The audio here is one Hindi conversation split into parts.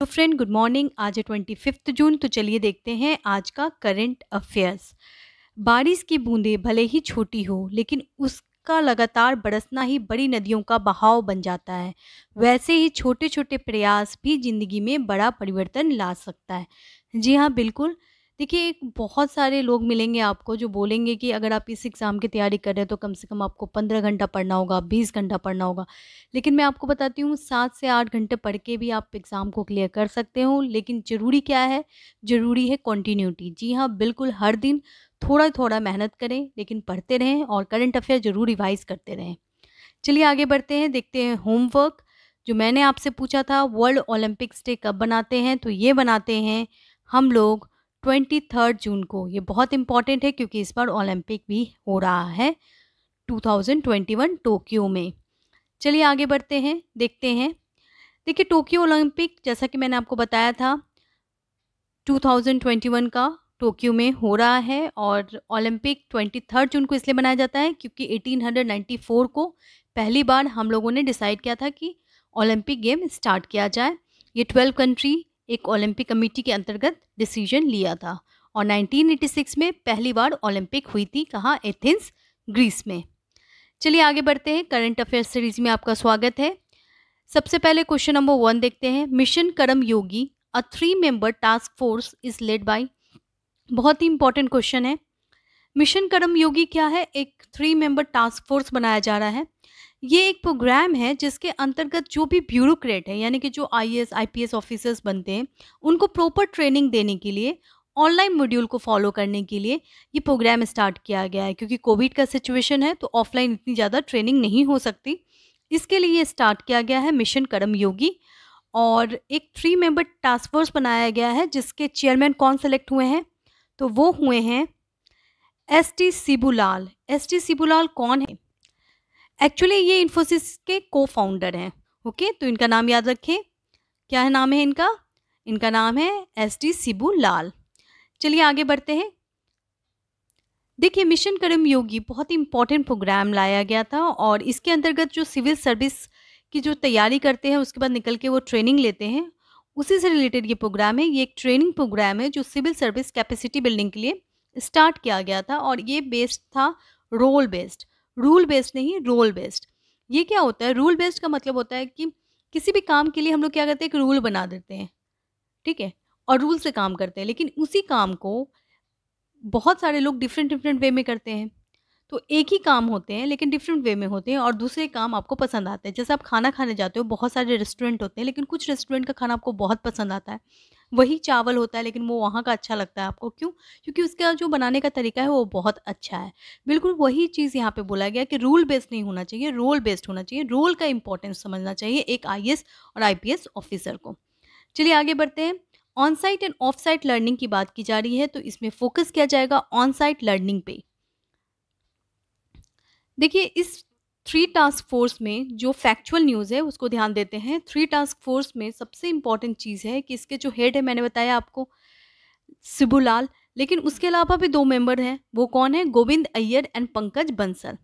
तो फ्रेंड गुड मॉर्निंग आज है ट्वेंटी फिफ्थ जून तो चलिए देखते हैं आज का करंट अफेयर्स बारिश की बूंदें भले ही छोटी हो लेकिन उसका लगातार बरसना ही बड़ी नदियों का बहाव बन जाता है वैसे ही छोटे छोटे प्रयास भी जिंदगी में बड़ा परिवर्तन ला सकता है जी हाँ बिल्कुल देखिए एक बहुत सारे लोग मिलेंगे आपको जो बोलेंगे कि अगर आप इस एग्ज़ाम की तैयारी कर रहे हैं तो कम से कम आपको पंद्रह घंटा पढ़ना होगा बीस घंटा पढ़ना होगा लेकिन मैं आपको बताती हूँ सात से आठ घंटे पढ़ के भी आप एग्ज़ाम को क्लियर कर सकते हो लेकिन ज़रूरी क्या है ज़रूरी है कॉन्टीन्यूटी जी हाँ बिल्कुल हर दिन थोड़ा थोड़ा मेहनत करें लेकिन पढ़ते रहें और करंट अफेयर ज़रूर रिवाइज़ करते रहें चलिए आगे बढ़ते हैं देखते हैं होमवर्क जो मैंने आपसे पूछा था वर्ल्ड ओलंपिक्स डे कब बनाते हैं तो ये बनाते हैं हम लोग ट्वेंटी थर्ड जून को ये बहुत इम्पॉर्टेंट है क्योंकि इस बार ओलंपिक भी हो रहा है 2021 टोक्यो में चलिए आगे बढ़ते हैं देखते हैं देखिए टोक्यो ओलंपिक जैसा कि मैंने आपको बताया था 2021 का टोक्यो में हो रहा है और ओलंपिक थर्ड जून को इसलिए मनाया जाता है क्योंकि 1894 को पहली बार हम लोगों ने डिसाइड किया था कि ओलंपिक गेम स्टार्ट किया जाए ये ट्वेल्व कंट्री एक ओलंपिक कमेटी के अंतर्गत डिसीजन लिया था और 1986 में पहली बार ओलंपिक हुई थी कहाँ एथेंस ग्रीस में चलिए आगे बढ़ते हैं करंट अफेयर सीरीज में आपका स्वागत है सबसे पहले क्वेश्चन नंबर वन देखते हैं mission Karma Yogi a three member task force is led by बहुत ही इंपॉर्टेंट क्वेश्चन है मिशन कर्म योगी क्या है एक थ्री मेंबर टास्क फोर्स बनाया जा रहा है ये एक प्रोग्राम है जिसके अंतर्गत जो भी ब्यूरोक्रेट है यानी कि जो I S I P S officers बनते हैं उनको प्रॉपर ट्रेनिंग देने के लिए ऑनलाइन मॉड्यूल को फॉलो करने के लिए ये प्रोग्राम स्टार्ट किया गया है क्योंकि कोविड का सिचुएशन है तो ऑफलाइन इतनी ज़्यादा ट्रेनिंग नहीं हो सकती इसके लिए ये स्टार्ट किया गया है मिशन कर्म योगी और एक थ्री मेंबर टास्क फोर्स बनाया गया है जिसके चेयरमैन कौन सेलेक्ट हुए हैं तो वो हुए हैं S T Shibulal S T Shibulal कौन है एक्चुअली ये इन्फोसिस के को फाउंडर हैं ओके तो इनका नाम याद रखें क्या है नाम है इनका इनका नाम है एस डी सिबू लाल चलिए आगे बढ़ते हैं देखिए मिशन कर्म योगी बहुत ही इम्पोर्टेंट प्रोग्राम लाया गया था और इसके अंतर्गत जो सिविल सर्विस की जो तैयारी करते हैं उसके बाद निकल के वो ट्रेनिंग लेते हैं उसी से रिलेटेड ये प्रोग्राम है ये एक ट्रेनिंग प्रोग्राम है जो सिविल सर्विस कैपेसिटी बिल्डिंग के लिए स्टार्ट किया गया था और ये बेस्ड था रोल बेस्ड रूल बेस्ड नहीं रोल बेस्ड ये क्या होता है रूल बेस्ड का मतलब होता है कि किसी भी काम के लिए हम लोग क्या करते हैं एक रूल बना देते हैं ठीक है और रूल से काम करते हैं लेकिन उसी काम को बहुत सारे लोग डिफरेंट डिफरेंट वे में करते हैं तो एक ही काम होते हैं लेकिन डिफरेंट वे में होते हैं और दूसरे काम आपको पसंद आते हैं जैसे आप खाना खाने जाते हो बहुत सारे रेस्टोरेंट होते हैं लेकिन कुछ रेस्टोरेंट का खाना आपको बहुत पसंद आता है वही चावल होता है लेकिन वो वहाँ का अच्छा लगता है आपको क्यों क्योंकि उसका जो बनाने का तरीका है वो बहुत अच्छा है बिल्कुल वही चीज़ यहाँ पे बोला गया कि रूल बेस्ड नहीं होना चाहिए रोल बेस्ड होना चाहिए रोल का इंपॉर्टेंस समझना चाहिए एक आई और आई ऑफिसर को चलिए आगे बढ़ते हैं on site and off site learning की बात की जा रही है तो इसमें फोकस किया जाएगा ऑन साइट लर्निंग पे देखिए इस थ्री टास्क फोर्स में जो फैक्चुअल न्यूज़ है उसको ध्यान देते हैं थ्री टास्क फोर्स में सबसे इम्पॉर्टेंट चीज़ है कि इसके जो हेड है मैंने बताया आपको सिबुलाल लेकिन उसके अलावा भी दो मेंबर हैं वो कौन है गोविंद अय्यर एंड पंकज बंसल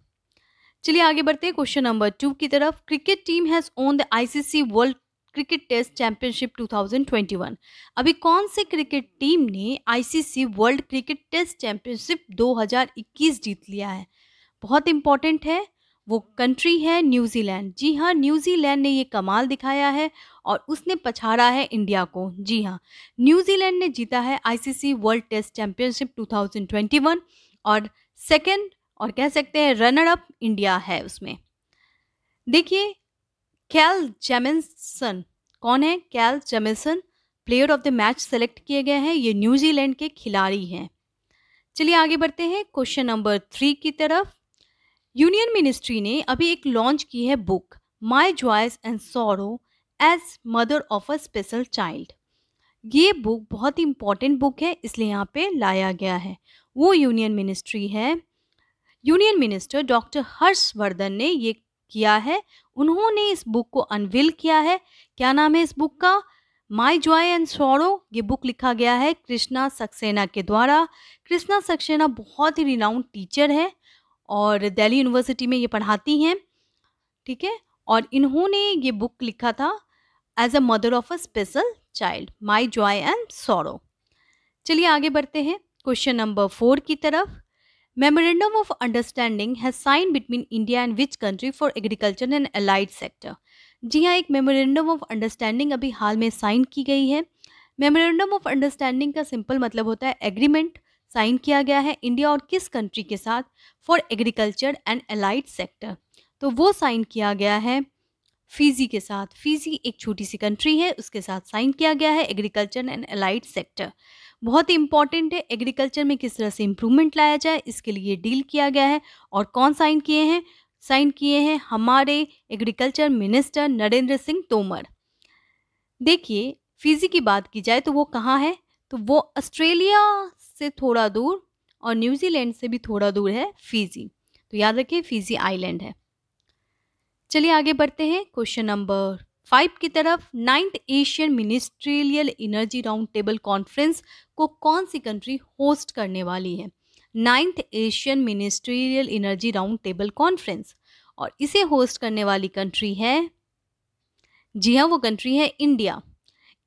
चलिए आगे बढ़ते हैं क्वेश्चन नंबर टू की तरफ cricket team has won the ICC world cricket test championship 2021 अभी कौन से क्रिकेट टीम ने ICC world cricket test championship 2021 जीत लिया है बहुत इंपॉर्टेंट है वो कंट्री है न्यूजीलैंड जी हाँ न्यूजीलैंड ने ये कमाल दिखाया है और उसने पछाड़ा है इंडिया को जी हाँ न्यूजीलैंड ने जीता है आईसीसी वर्ल्ड टेस्ट चैंपियनशिप 2021 और सेकंड और कह सकते हैं रनर अप इंडिया है उसमें देखिए कैल जेमिसन कौन है Kyle Jamieson player of the match select किए गए हैं ये न्यूजीलैंड के खिलाड़ी हैं चलिए आगे बढ़ते हैं क्वेश्चन नंबर थ्री की तरफ यूनियन मिनिस्ट्री ने अभी एक लॉन्च की है book my joys and sorrows as mother of a special child ये बुक बहुत ही इम्पॉर्टेंट बुक है इसलिए यहाँ पे लाया गया है वो यूनियन मिनिस्ट्री है यूनियन मिनिस्टर डॉक्टर हर्षवर्धन ने ये किया है उन्होंने इस बुक को अनविल किया है क्या नाम है इस बुक का माई जॉय एंड सौरो ये बुक लिखा गया है कृष्णा सक्सेना के द्वारा कृष्णा सक्सेना बहुत ही रिनाउंड टीचर है और दिल्ली यूनिवर्सिटी में ये पढ़ाती हैं ठीक है और इन्होंने ये बुक लिखा था as a mother of a special child my joy and sorrow चलिए आगे बढ़ते हैं क्वेश्चन नंबर फोर की तरफ memorandum of understanding has sign between India and which country for agriculture and allied sector जी हाँ एक मेमोरेंडम ऑफ अंडरस्टैंडिंग अभी हाल में साइन की गई है मेमोरेंडम ऑफ अंडरस्टैंडिंग का सिंपल मतलब होता है एग्रीमेंट साइन किया गया है इंडिया और किस कंट्री के साथ for agriculture and allied sector तो वो साइन किया गया है फीजी के साथ फीजी एक छोटी सी कंट्री है उसके साथ साइन किया गया है एग्रीकल्चर एंड एलाइड सेक्टर बहुत ही इंपॉर्टेंट है एग्रीकल्चर में किस तरह से इम्प्रूवमेंट लाया जाए इसके लिए डील किया गया है और कौन साइन किए हैं साइन किए हैं हमारे एग्रीकल्चर मिनिस्टर नरेंद्र सिंह तोमर देखिए फीजी की बात की जाए तो वो कहाँ है तो वो ऑस्ट्रेलिया से थोड़ा दूर और न्यूजीलैंड से भी थोड़ा दूर है फिजी तो याद रखिए फिजी आइलैंड है चलिए आगे बढ़ते हैं क्वेश्चन नंबर फाइव की तरफ ninth Asian ministerial energy round table conference को कौन सी कंट्री होस्ट करने वाली है ninth Asian ministerial energy round table conference और इसे होस्ट करने वाली कंट्री है जी हाँ वो कंट्री है इंडिया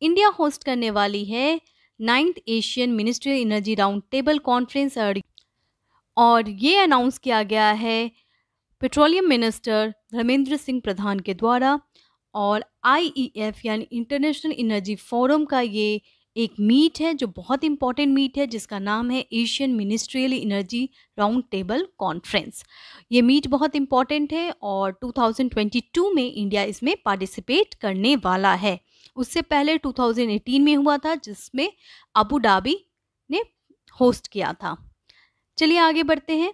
इंडिया होस्ट करने वाली है ninth Asian ministerial energy round table conference और ये अनाउंस किया गया है पेट्रोलियम मिनिस्टर धर्मेंद्र सिंह प्रधान के द्वारा और आईईएफ e यानी इंटरनेशनल एनर्जी फोरम का ये एक मीट है जो बहुत इंपॉर्टेंट मीट है जिसका नाम है Asian ministerial energy round table conference ये मीट बहुत इंपॉर्टेंट है और 2022 में इंडिया इसमें पार्टिसिपेट करने वाला है उससे पहले 2018 में हुआ था जिसमें अबू धाबी ने होस्ट किया था चलिए आगे बढ़ते हैं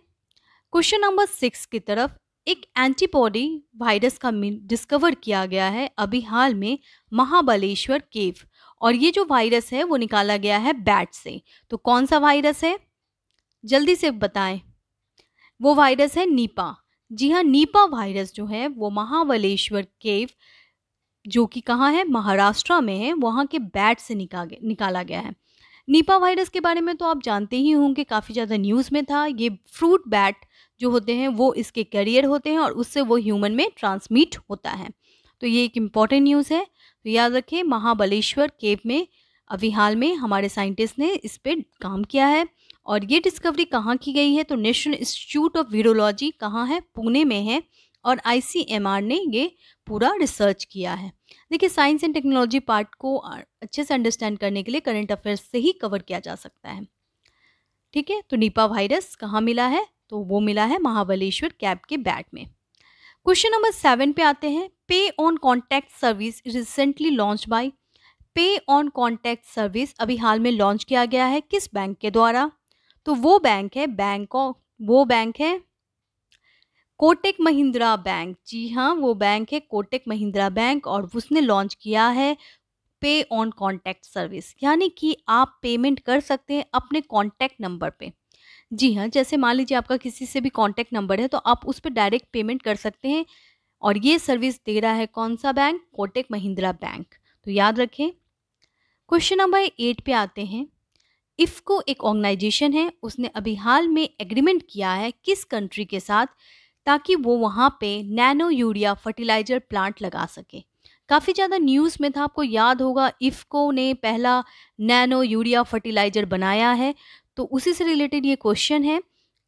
क्वेश्चन नंबर सिक्स की तरफ एक एंटीबॉडी वायरस का डिस्कवर किया गया है अभी हाल में महाबलेश्वर केव और ये जो वायरस है वो निकाला गया है बैट से तो कौन सा वायरस है जल्दी से बताएं वो वायरस है नीपा जी हाँ नीपा वायरस जो है वो महाबलेश्वर केव जो कि कहाँ है महाराष्ट्र में है वहाँ के बैट से निका निकाला गया है नीपा वायरस के बारे में तो आप जानते ही होंगे काफ़ी ज़्यादा न्यूज़ में था ये फ्रूट बैट जो होते हैं वो इसके करियर होते हैं और उससे वो ह्यूमन में ट्रांसमिट होता है तो ये एक इम्पॉर्टेंट न्यूज़ है तो याद रखें महाबलेश्वर केव में अभी हाल में हमारे साइंटिस्ट ने इस पर काम किया है और ये डिस्कवरी कहाँ की गई है तो नेशनल इंस्टीट्यूट ऑफ वीरोलॉजी कहाँ है पुणे में है और आईसीएमआर ने ये पूरा रिसर्च किया है देखिए साइंस एंड टेक्नोलॉजी पार्ट को अच्छे से अंडरस्टैंड करने के लिए करंट अफेयर्स से ही कवर किया जा सकता है ठीक है तो नीपा वायरस कहाँ मिला है तो वो मिला है महाबलेश्वर कैब के बैट में क्वेश्चन नंबर सेवन पे आते हैं pay on contact service recently launch by pay on contact service अभी हाल में लॉन्च किया गया है किस बैंक के द्वारा तो वो बैंक है बैंक वो बैंक है कोटेक महिंद्रा बैंक जी हाँ वो बैंक है कोटेक महिंद्रा बैंक और उसने लॉन्च किया है पे ऑन कॉन्टैक्ट सर्विस यानी कि आप पेमेंट कर सकते हैं अपने कॉन्टैक्ट नंबर पे जी हाँ जैसे मान लीजिए आपका किसी से भी कॉन्टैक्ट नंबर है तो आप उस पर डायरेक्ट पेमेंट कर सकते हैं और ये सर्विस दे रहा है कौन सा बैंक कोटेक महिंद्रा बैंक तो याद रखें क्वेश्चन नंबर एट पे आते हैं इफ़को एक ऑर्गेनाइजेशन है उसने अभी हाल में एग्रीमेंट किया है किस कंट्री के साथ ताकि वो वहाँ पे नैनो यूरिया फर्टिलाइजर प्लांट लगा सके काफ़ी ज़्यादा न्यूज़ में था आपको याद होगा इफ़को ने पहला नैनो यूरिया फर्टिलाइजर बनाया है तो उसी से रिलेटेड ये क्वेश्चन है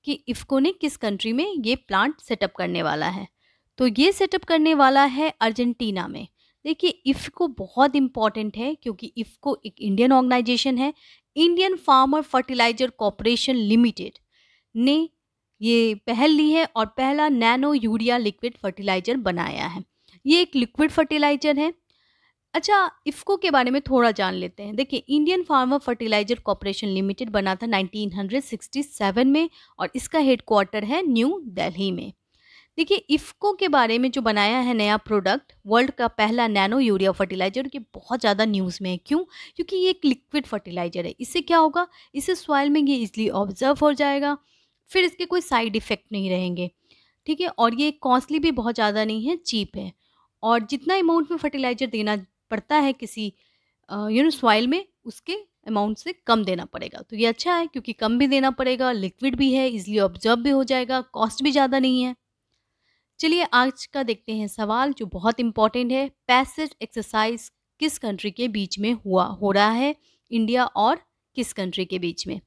कि इफ़को ने किस कंट्री में ये प्लांट सेटअप करने वाला है तो ये सेटअप करने वाला है अर्जेंटीना में देखिए इफ़को बहुत इम्पॉर्टेंट है क्योंकि इफ़को एक इंडियन ऑर्गेनाइजेशन है Indian farmer fertiliser corporation limited ने ये पहल ली है और पहला नैनो यूरिया लिक्विड फर्टिलाइजर बनाया है ये एक लिक्विड फर्टिलाइजर है अच्छा इफ्को के बारे में थोड़ा जान लेते हैं देखिए Indian pharma fertiliser corporation limited बना था 1967 में और इसका हेडक्वार्टर है न्यू दिल्ली में देखिए इफ्को के बारे में जो बनाया है नया प्रोडक्ट वर्ल्ड का पहला नैनो यूरिया फर्टिलाइजर ये बहुत ज़्यादा न्यूज़ में है क्यों क्योंकि ये एक लिक्विड फर्टिलाइजर है इससे क्या होगा इससे सॉइल में ये इजली ऑब्जर्व हो जाएगा फिर इसके कोई साइड इफ़ेक्ट नहीं रहेंगे ठीक है और ये कॉस्टली भी बहुत ज़्यादा नहीं है चीप है और जितना अमाउंट में फर्टिलाइज़र देना पड़ता है किसी यू नो सॉइल में उसके अमाउंट से कम देना पड़ेगा तो ये अच्छा है क्योंकि कम भी देना पड़ेगा लिक्विड भी है इजली ऑब्जर्व भी हो जाएगा कॉस्ट भी ज़्यादा नहीं है चलिए आज का देखते हैं सवाल जो बहुत इम्पॉर्टेंट है पैसेज एक्सरसाइज किस कंट्री के बीच में हुआ हो रहा है इंडिया और किस कंट्री के बीच में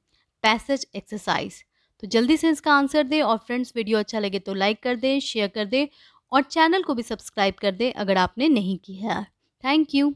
पैसेज एक्सरसाइज तो जल्दी से इसका आंसर दें और फ्रेंड्स वीडियो अच्छा लगे तो लाइक कर दें शेयर कर दें और चैनल को भी सब्सक्राइब कर दें अगर आपने नहीं किया है थैंक यू